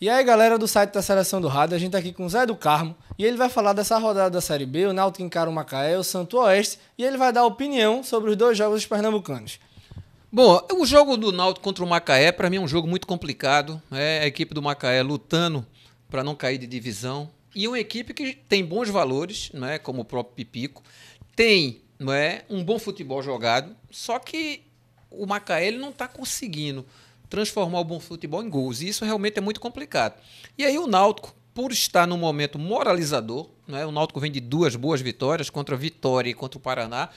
E aí, galera do site da Seleção do Rádio, a gente tá aqui com o Zé do Carmo e ele vai falar dessa rodada da Série B, o Náutico encara o Macaé, o Santo Oeste, e ele vai dar opinião sobre os dois jogos dos pernambucanos. Bom, o jogo do Náutico contra o Macaé, para mim é um jogo muito complicado. É a equipe do Macaé lutando para não cair de divisão. E uma equipe que tem bons valores, né, como o próprio Pipico, tem é? um bom futebol jogado, só que o Macaé ele não está conseguindo transformar o bom futebol em gols. E isso realmente é muito complicado. E aí o Náutico, por estar num momento moralizador, né? o Náutico vem de duas boas vitórias, contra a Vitória e contra o Paraná.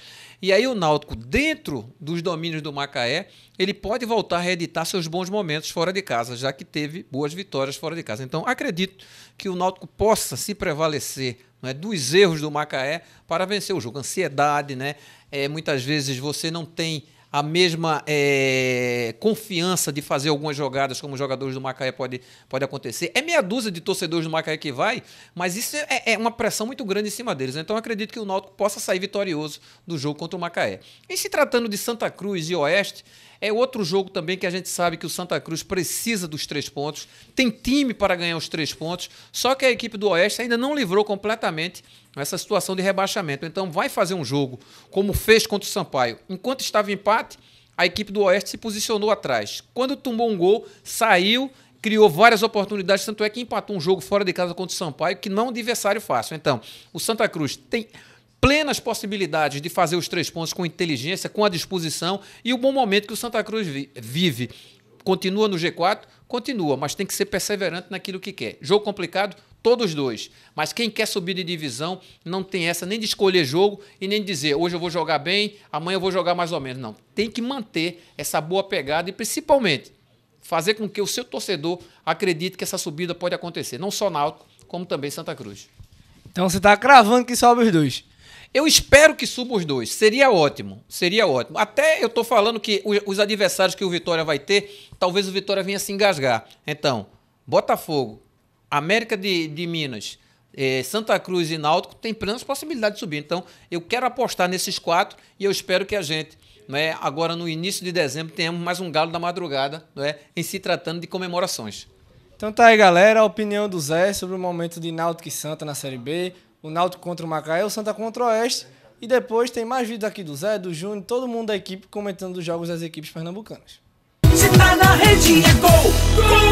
E aí o Náutico, dentro dos domínios do Macaé, ele pode voltar a reeditar seus bons momentos fora de casa, já que teve boas vitórias fora de casa. Então acredito que o Náutico possa se prevalecer né, dos erros do Macaé para vencer o jogo. Ansiedade, né? É, muitas vezes você não tem a mesma é, confiança de fazer algumas jogadas como jogadores do Macaé pode, pode acontecer. É meia dúzia de torcedores do Macaé que vai, mas isso é, é uma pressão muito grande em cima deles. Então acredito que o Náutico possa sair vitorioso do jogo contra o Macaé. E se tratando de Santa Cruz e Oeste, é outro jogo também que a gente sabe que o Santa Cruz precisa dos três pontos, tem time para ganhar os três pontos, só que a equipe do Oeste ainda não livrou completamente essa situação de rebaixamento. Então vai fazer um jogo como fez contra o Sampaio. Enquanto estava em empate, a equipe do Oeste se posicionou atrás. Quando tomou um gol, saiu, criou várias oportunidades, tanto é que empatou um jogo fora de casa contra o Sampaio, que não é um adversário fácil. Então, o Santa Cruz tem plenas possibilidades de fazer os três pontos com inteligência, com a disposição e o bom momento que o Santa Cruz vive. Continua no G4? Continua, mas tem que ser perseverante naquilo que quer. Jogo complicado? Todos dois. Mas quem quer subir de divisão não tem essa nem de escolher jogo e nem de dizer hoje eu vou jogar bem, amanhã eu vou jogar mais ou menos. Não. Tem que manter essa boa pegada e principalmente fazer com que o seu torcedor acredite que essa subida pode acontecer. Não só Náutico, como também Santa Cruz. Então você está cravando que sobe os dois. Eu espero que suba os dois. Seria ótimo. Seria ótimo. Até eu estou falando que os adversários que o Vitória vai ter, talvez o Vitória venha se engasgar. Então, Botafogo, América de, de Minas, eh, Santa Cruz e Náutico tem plenas possibilidades de subir. Então, eu quero apostar nesses quatro e eu espero que a gente. Né, agora no início de dezembro tenhamos mais um galo da madrugada né, em se tratando de comemorações. Então tá aí, galera, a opinião do Zé sobre o momento de Náutico e Santa na Série B o Náutico contra o Macaé, o Santa contra o Oeste. E depois tem mais vídeos aqui do Zé, do Júnior, todo mundo da equipe comentando os jogos das equipes pernambucanas. Se tá na rede é gol! Gol!